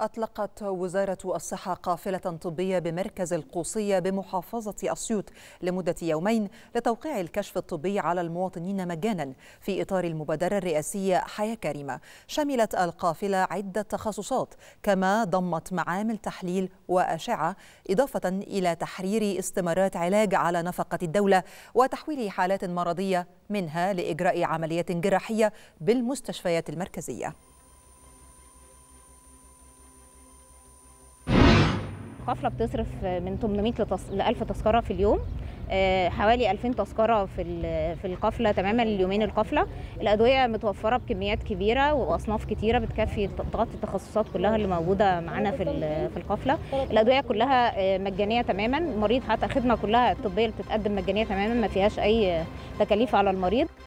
أطلقت وزارة الصحة قافلة طبية بمركز القوصية بمحافظة أسيوط لمدة يومين لتوقيع الكشف الطبي على المواطنين مجانا في إطار المبادرة الرئاسية حياة كريمة شملت القافلة عدة تخصصات كما ضمت معامل تحليل وأشعة إضافة إلى تحرير استمارات علاج على نفقة الدولة وتحويل حالات مرضية منها لإجراء عمليات جراحية بالمستشفيات المركزية الحفله بتصرف من 800 ل 1000 تذكره في اليوم آه، حوالي 2000 تذكره في في القفله تماما اليومين القفله الادويه متوفره بكميات كبيره واصناف كتيره بتكفي تغطي التخصصات كلها اللي موجوده معانا في في القفله الادويه كلها آه، مجانيه تماما المريض حتى الخدمه كلها الطبيه اللي بتتقدم مجانيه تماما ما فيهاش اي تكاليف على المريض